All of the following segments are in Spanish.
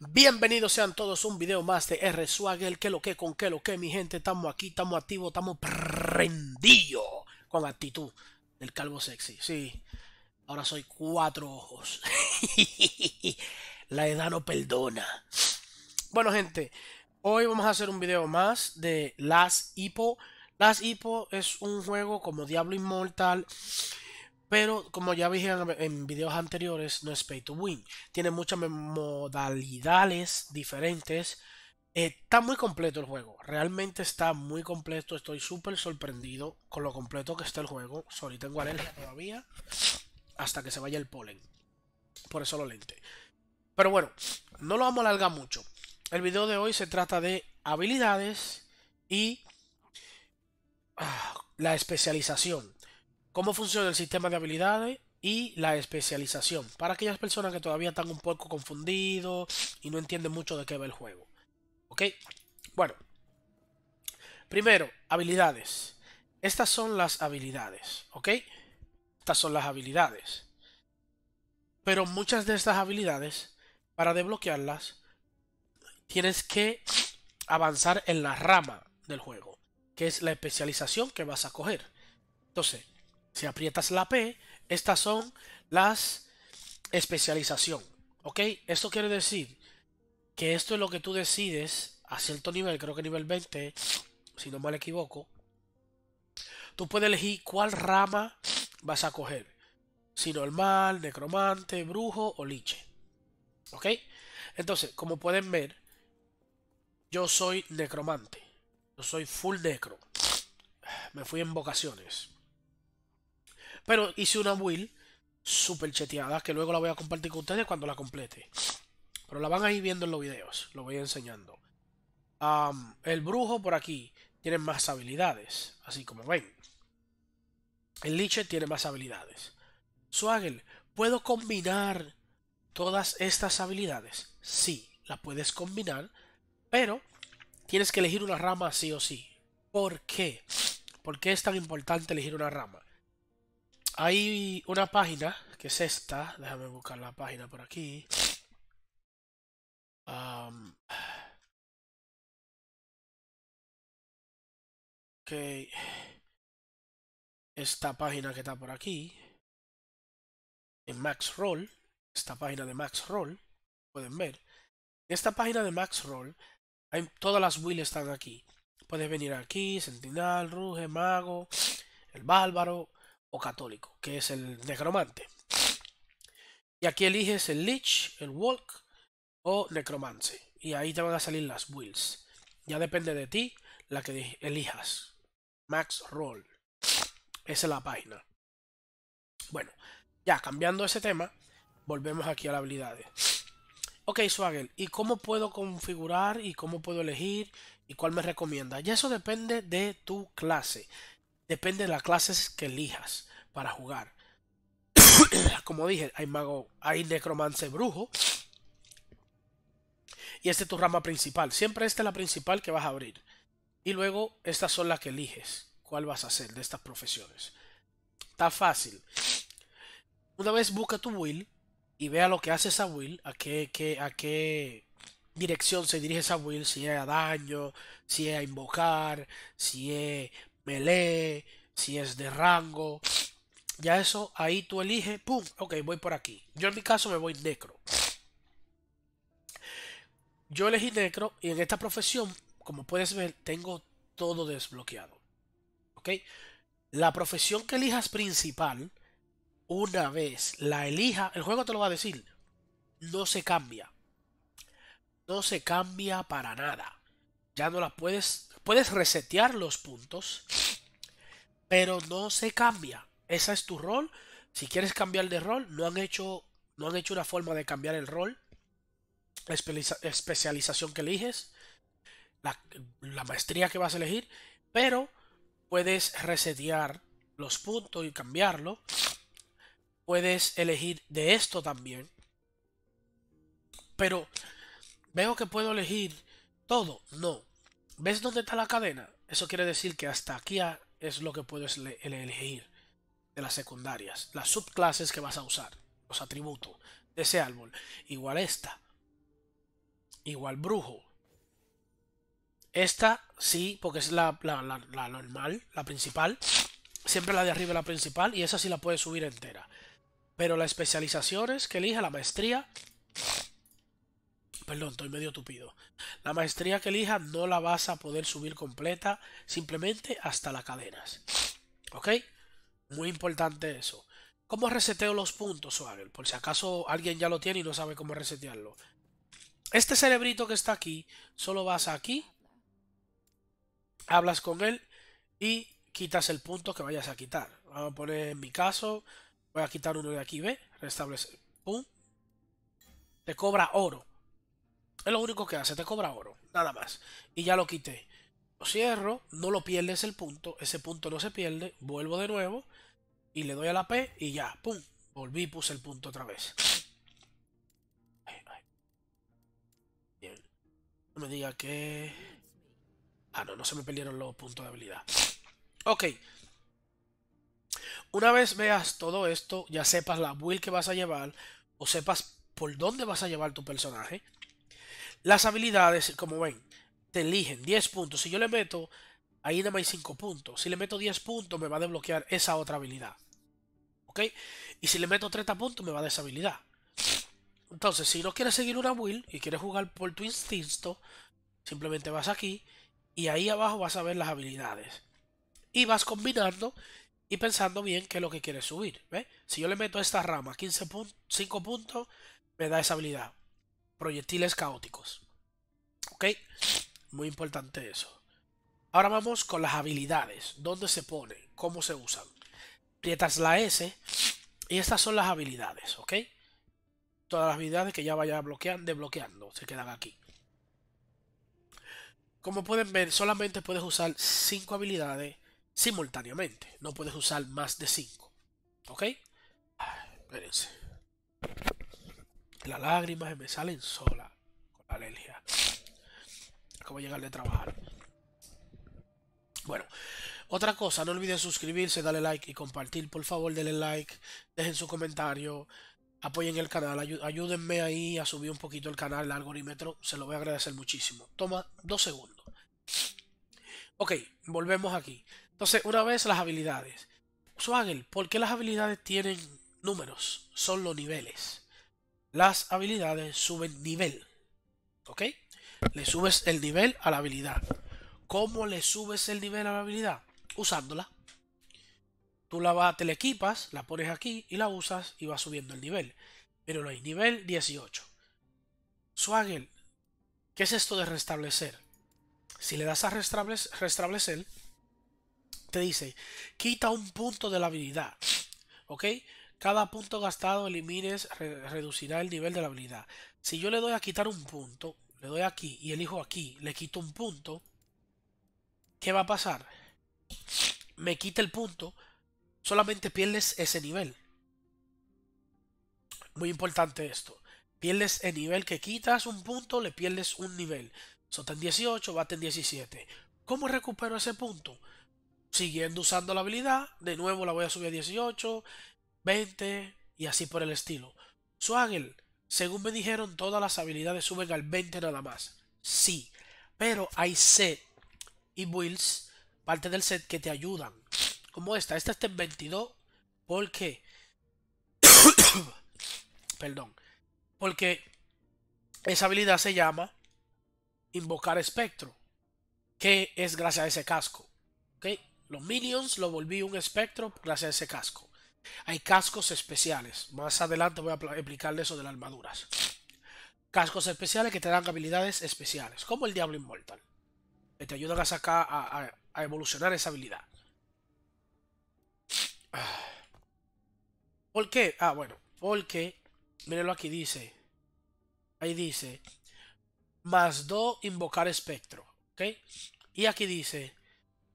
Bienvenidos sean todos a un video más de R Swagger. Que lo que, con que lo que, mi gente. Estamos aquí, estamos activos, estamos prendidos con actitud del calvo sexy. Sí, ahora soy cuatro ojos. La edad no perdona. Bueno, gente, hoy vamos a hacer un video más de Las Hippo. Las Hippo es un juego como Diablo Inmortal. Pero como ya dije en videos anteriores, no es pay to win. Tiene muchas modalidades diferentes. Eh, está muy completo el juego. Realmente está muy completo. Estoy súper sorprendido con lo completo que está el juego. Sorry, tengo alergia todavía. Hasta que se vaya el polen. Por eso lo lente. Pero bueno, no lo vamos a alargar mucho. El video de hoy se trata de habilidades y ah, la especialización cómo funciona el sistema de habilidades y la especialización, para aquellas personas que todavía están un poco confundidos y no entienden mucho de qué va el juego. ¿Ok? Bueno. Primero, habilidades. Estas son las habilidades, ¿ok? Estas son las habilidades. Pero muchas de estas habilidades, para desbloquearlas, tienes que avanzar en la rama del juego, que es la especialización que vas a coger. Entonces, si aprietas la P, estas son las especialización. ¿Ok? Esto quiere decir que esto es lo que tú decides a cierto nivel, creo que nivel 20, si no mal equivoco. Tú puedes elegir cuál rama vas a coger. Si normal, necromante, brujo o liche. ¿Ok? Entonces, como pueden ver, yo soy necromante. Yo soy full necro. Me fui en vocaciones. Pero hice una build Super cheteada que luego la voy a compartir con ustedes cuando la complete. Pero la van a ir viendo en los videos, lo voy enseñando. el brujo por aquí tiene más habilidades, así como ven. El Liche tiene más habilidades. Swaggle, ¿puedo combinar todas estas habilidades? Sí, las puedes combinar, pero tienes que elegir una rama sí o sí. ¿Por qué? ¿Por qué es tan importante elegir una rama? hay una página que es esta. Déjame buscar la página por aquí. Esta página que está por aquí. En Max Roll, Esta página de Max Roll, Pueden ver. En esta página de roll Hay, todas las wheels están aquí. Puedes venir aquí. Sentinel, Ruge, Mago. El Bárbaro o católico, que es el necromante. Y aquí eliges el leech, el Walk o Necromance. Y ahí te van a salir las builds. Ya depende de ti la que elijas. Max Roll. Esa es la página. Bueno, ya cambiando ese tema, volvemos aquí a las habilidades. Ok, Swagger, ¿y cómo puedo configurar y cómo puedo elegir y cuál me recomienda? Ya eso depende de tu clase. Depende de las clases que elijas para jugar. Como dije, hay mago, hay necromance brujo. Y esta es tu rama principal. Siempre esta es la principal que vas a abrir. Y luego estas son las que eliges. ¿Cuál vas a hacer de estas profesiones? Está fácil. Una vez busca tu will y vea lo que hace esa will, a qué, a qué dirección se dirige esa will, si es a daño, si es a invocar, si es lee, si es de rango. Ya eso, ahí tú eliges, pum, ok, voy por aquí. Yo en mi caso me voy necro. Yo elegí necro y en esta profesión, como puedes ver, tengo todo desbloqueado. ¿Ok? La profesión que elijas principal, una vez la elija, el juego te lo va a decir, no se cambia. No se cambia para nada. Ya no la puedes Puedes resetear los puntos, pero no se cambia. Ese es tu rol. Si quieres cambiar de rol, no han hecho, no han hecho una forma de cambiar el rol. La especialización que eliges, la, la maestría que vas a elegir, pero puedes resetear los puntos y cambiarlo. Puedes elegir de esto también. Pero veo que puedo elegir todo. No. ¿Ves dónde está la cadena? Eso quiere decir que hasta aquí es lo que puedes elegir de las secundarias, las subclases que vas a usar, los atributos de ese árbol. Igual esta, igual brujo. Esta sí, porque es la, la, normal, la principal. Siempre la de arriba es la principal y esa sí la puedes subir entera. Pero la especialización es que elija, la maestría, Perdón, estoy medio tupido. La maestría que elijas no la vas a poder subir completa, simplemente hasta las cadenas. ¿Ok? Muy importante eso. ¿Cómo reseteo los puntos, Swagger? Por si acaso alguien ya lo tiene y no sabe cómo resetearlo. Este cerebrito que está aquí, solo vas aquí, hablas con él y quitas el punto que vayas a quitar. Vamos a poner en mi caso, voy a quitar uno de aquí, ¿ve? Restablece. Pum. Te cobra oro. Es lo único que hace, te cobra oro, nada más. Y ya lo quité. Lo cierro, no lo pierdes el punto, ese punto no se pierde, vuelvo de nuevo y le doy a la P y ya, ¡pum! Volví y puse el punto otra vez. Bien. No me diga que... Ah, no, no se me perdieron los puntos de habilidad. Ok. Una vez veas todo esto, ya sepas la build que vas a llevar o sepas por dónde vas a llevar tu personaje, las habilidades, como ven, te eligen 10 puntos. Si yo le meto, ahí nada más hay 5 puntos. Si le meto 10 puntos, me va a desbloquear esa otra habilidad. ¿Ok? Y si le meto 30 puntos, me va a dar Entonces, si no quieres seguir una build y quieres jugar por tu instinto, simplemente vas aquí y ahí abajo vas a ver las habilidades. Y vas combinando y pensando bien qué es lo que quieres subir. ¿ves? Si yo le meto esta rama 5 puntos, me da esa habilidad proyectiles caóticos. ¿Ok? Muy importante eso. Ahora vamos con las habilidades. ¿Dónde se pone? ¿Cómo se usan? Prietas la S y estas son las habilidades, ¿ok? Todas las habilidades que ya vaya bloqueando, desbloqueando se quedan aquí. Como pueden ver, solamente puedes usar 5 habilidades simultáneamente. No puedes usar más de 5. ¿Ok? Espérense. Las lágrimas se me salen sola con la alergia. Acabo de llegar de trabajar. Bueno, otra cosa, no olviden suscribirse, darle like y compartir. Por favor, denle like, dejen su comentario, apoyen el canal, ayúdenme ahí a subir un poquito el canal, el algoritmo, se lo voy a agradecer muchísimo. Toma dos segundos. Ok, volvemos aquí. Entonces, una vez las habilidades. Swagger, ¿por qué las habilidades tienen números? Son los niveles las habilidades suben nivel. ¿Ok? Le subes el nivel a la habilidad. ¿Cómo le subes el nivel a la habilidad? Usándola. Tú la vas, te la equipas, la pones aquí y la usas y va subiendo el nivel. Pero no hay nivel 18. Swaggle, ¿qué es esto de restablecer? Si le das a restablecer, te dice, quita un punto de la habilidad. ¿Ok? Cada punto gastado elimines reducirá el nivel de la habilidad. Si yo le doy a quitar un punto, le doy aquí y elijo aquí, le quito un punto, ¿qué va a pasar? Me quita el punto, solamente pierdes ese nivel. Muy importante esto. Pierdes el nivel que quitas un punto, le pierdes un nivel. en 18, en 17. ¿Cómo recupero ese punto? Siguiendo usando la habilidad, de nuevo la voy a subir a 18 20 y así por el estilo. Su según me dijeron, todas las habilidades suben al 20 nada más. Sí, pero hay set y builds, parte del set que te ayudan. Como esta, esta está en 22 porque... Perdón. Porque esa habilidad se llama invocar espectro. Que es gracias a ese casco. Los minions lo volví un espectro gracias a ese casco. Hay cascos especiales. Más adelante voy a explicarles eso de las armaduras. Cascos especiales que te dan habilidades especiales, como el Diablo Inmortal. Que te ayudan a sacar, a, evolucionar esa habilidad. Ah. ¿Por qué? Ah, bueno, porque, mírenlo aquí, dice, ahí dice, más 2 invocar espectro, ¿ok? Y aquí dice,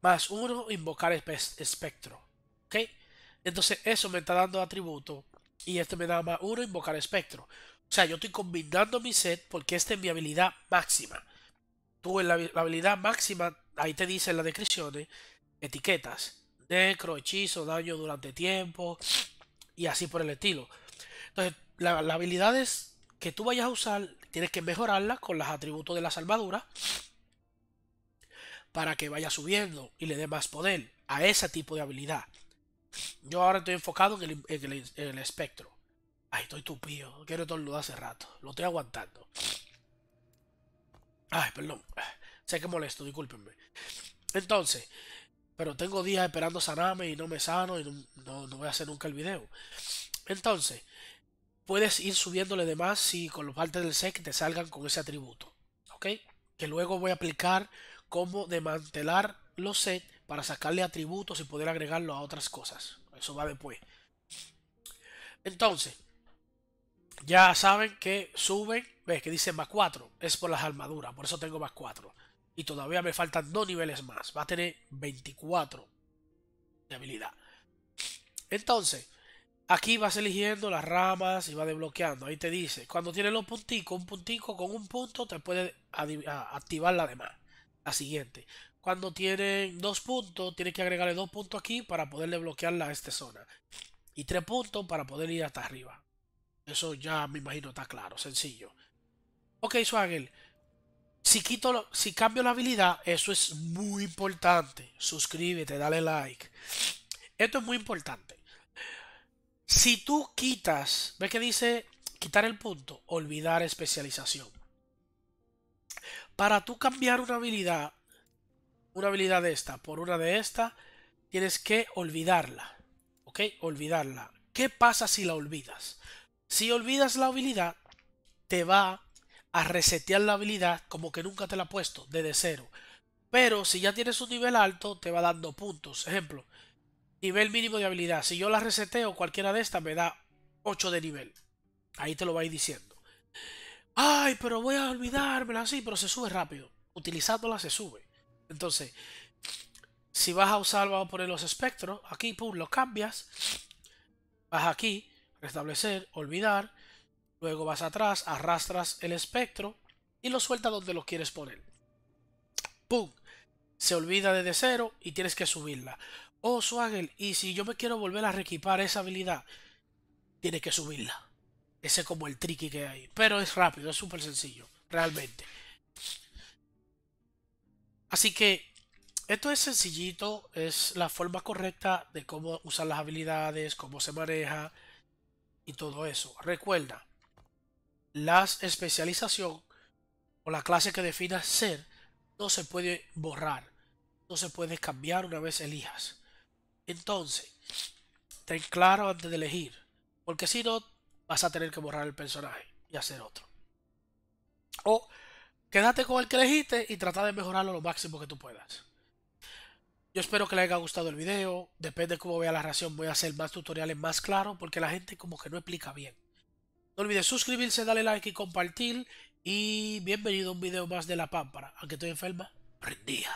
más 1 invocar espectro, ¿ok? Entonces eso me está dando atributo y este me da más uno invocar espectro. O sea, yo estoy combinando mi set porque esta es mi habilidad máxima. Tú en la, habilidad máxima, ahí te dice en las descripciones, etiquetas, necro, hechizo, daño durante tiempo y así por el estilo. Entonces, las habilidades que tú vayas a usar, tienes que mejorarlas con los atributos de la salvadura para que vaya subiendo y le dé más poder a ese tipo de habilidad. Yo ahora estoy enfocado en el, espectro. Ay, estoy tupido. Quiero lo hace rato. Lo estoy aguantando. Ay, perdón. Sé que molesto, discúlpenme. Entonces, pero tengo días esperando sanarme y no me sano y no, voy a hacer nunca el video. Entonces, puedes ir subiéndole de más si con los partes del set te salgan con ese atributo. ¿Ok? Que luego voy a aplicar cómo desmantelar los sets para sacarle atributos y poder agregarlo a otras cosas. Eso va después. Entonces, ya saben que suben, ves que dice más 4, es por las armaduras, por eso tengo más 4. Y todavía me faltan dos niveles más, va a tener 24 de habilidad. Entonces, aquí vas eligiendo las ramas y va desbloqueando. Ahí te dice, cuando tienes los puntico, un puntico con un punto te puede activar la demás. La siguiente cuando tienen dos puntos, tienes que agregarle dos puntos aquí para poderle bloquearla a esta zona. Y tres puntos para poder ir hasta arriba. Eso ya me imagino está claro, sencillo. Ok, Swagger. Si, quito si cambio la habilidad, eso es muy importante. Suscríbete, dale like. Esto es muy importante. Si tú quitas, ¿ves que dice quitar el punto? Olvidar especialización. Para tú cambiar una habilidad, una habilidad de esta por una de esta, tienes que olvidarla. ¿Ok? Olvidarla. ¿Qué pasa si la olvidas? Si olvidas la habilidad, te va a resetear la habilidad como que nunca te la ha puesto, desde cero. Pero si ya tienes un nivel alto, te va dando puntos. Ejemplo, nivel mínimo de habilidad. Si yo la reseteo, cualquiera de estas me da 8 de nivel. Ahí te lo vais diciendo. Ay, pero voy a olvidármela así, pero se sube rápido. Utilizándola se sube. Entonces, si vas a usar, vamos a poner los espectros, aquí, pum, lo cambias, vas aquí, restablecer, olvidar, luego vas atrás, arrastras el espectro y lo sueltas donde lo quieres poner. ¡Pum! Se olvida desde cero y tienes que subirla. Oh, Swaggle, y si yo me quiero volver a reequipar esa habilidad, tienes que subirla. Ese es como el tricky que hay. Pero es rápido, es súper sencillo, realmente. Así que esto es sencillito, es la forma correcta de cómo usar las habilidades, cómo se maneja y todo eso. Recuerda, la especialización o la clase que definas ser no se puede borrar, no se puede cambiar una vez elijas. Entonces, ten claro antes de elegir, porque si no, vas a tener que borrar el personaje y hacer otro. O Quédate con el que elegiste y trata de mejorarlo lo máximo que tú puedas. Yo espero que les haya gustado el video. Depende de cómo vea la reacción, voy a hacer más tutoriales más claros porque la gente como que no explica bien. No olvides suscribirse, darle like y compartir. Y bienvenido a un video más de La Pámpara. Aunque estoy enferma, ¡Prendía!